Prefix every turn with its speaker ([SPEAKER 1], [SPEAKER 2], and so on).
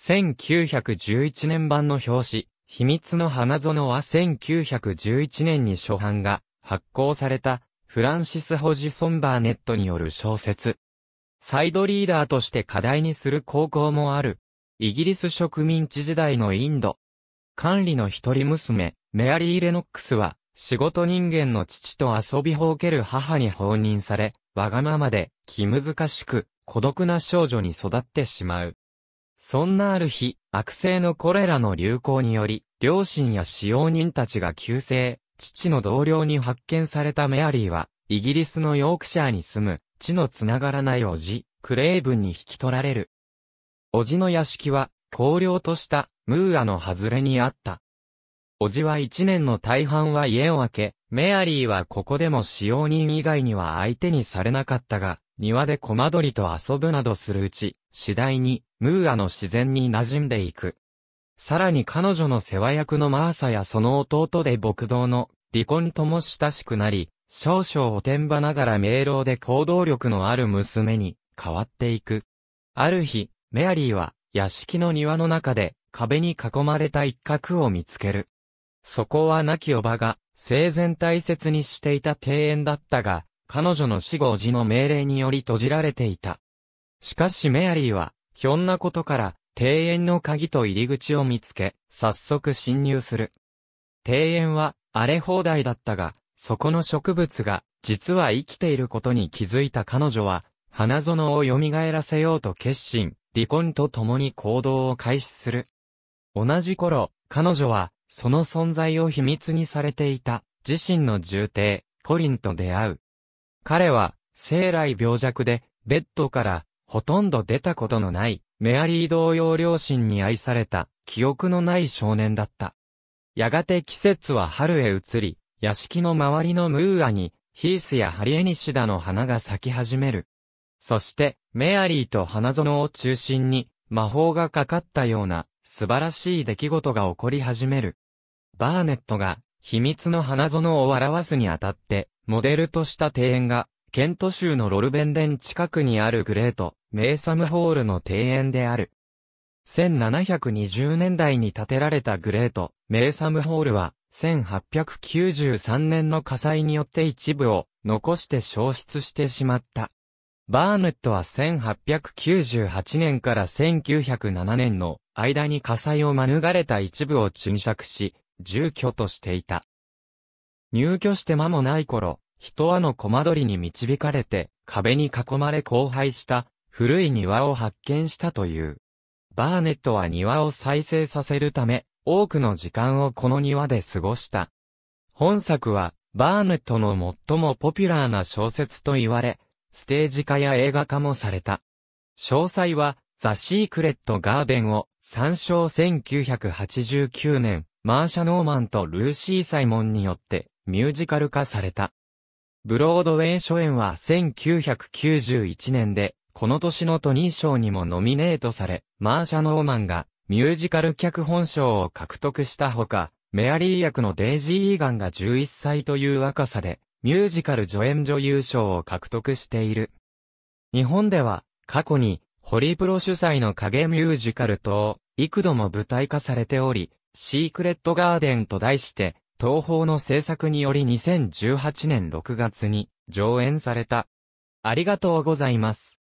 [SPEAKER 1] 1911年版の表紙、秘密の花園は1911年に初版が発行されたフランシス・ホジソン・バーネットによる小説。サイドリーダーとして課題にする高校もある。イギリス植民地時代のインド。管理の一人娘、メアリー・レノックスは、仕事人間の父と遊びほうける母に放任され、わがままで、気難しく、孤独な少女に育ってしまう。そんなある日、悪性のコレラの流行により、両親や使用人たちが急性、父の同僚に発見されたメアリーは、イギリスのヨークシャーに住む、血のつながらないおじ、クレイブンに引き取られる。おじの屋敷は、荒涼とした、ムーアの外れにあった。おじは一年の大半は家を空け、メアリーはここでも使用人以外には相手にされなかったが、庭でコマ取りと遊ぶなどするうち、次第にムーアの自然に馴染んでいく。さらに彼女の世話役のマーサやその弟で牧道の離婚とも親しくなり、少々おてんばながら明朗で行動力のある娘に変わっていく。ある日、メアリーは屋敷の庭の中で壁に囲まれた一角を見つける。そこは亡きおばが生前大切にしていた庭園だったが、彼女の死後時の命令により閉じられていた。しかしメアリーはひょんなことから、庭園の鍵と入り口を見つけ、早速侵入する。庭園は荒れ放題だったが、そこの植物が、実は生きていることに気づいた彼女は、花園を蘇らせようと決心、離婚と共に行動を開始する。同じ頃、彼女は、その存在を秘密にされていた、自身の重帝、コリンと出会う。彼は、生来病弱で、ベッドからほとんど出たことのない、メアリー同様両親に愛された、記憶のない少年だった。やがて季節は春へ移り、屋敷の周りのムーアに、ヒースやハリエニシダの花が咲き始める。そして、メアリーと花園を中心に、魔法がかかったような、素晴らしい出来事が起こり始める。バーネットが、秘密の花園を表すにあたって、モデルとした庭園が、ケント州のロルベンデン近くにあるグレート、メーサムホールの庭園である。1720年代に建てられたグレート、メーサムホールは、1893年の火災によって一部を残して消失してしまった。バーネットは1898年から1907年の間に火災を免れた一部を沈釈し、住居としていた。入居して間もない頃、人はの小間取りに導かれて、壁に囲まれ荒廃した古い庭を発見したという。バーネットは庭を再生させるため、多くの時間をこの庭で過ごした。本作は、バーネットの最もポピュラーな小説と言われ、ステージ化や映画化もされた。詳細は、ザ・シークレット・ガーデンを参照1989年、マーシャ・ノーマンとルーシー・サイモンによってミュージカル化された。ブロードウェイ初演は1991年で、この年のトニー賞にもノミネートされ、マーシャ・ノーマンがミュージカル脚本賞を獲得したほか、メアリー役のデイジー・イーガンが11歳という若さで、ミュージカル助演女優賞を獲得している。日本では、過去に、ホリプロ主催の影ミュージカルと、幾度も舞台化されており、シークレットガーデンと題して、東宝の制作により2018年6月に上演された。ありがとうございます。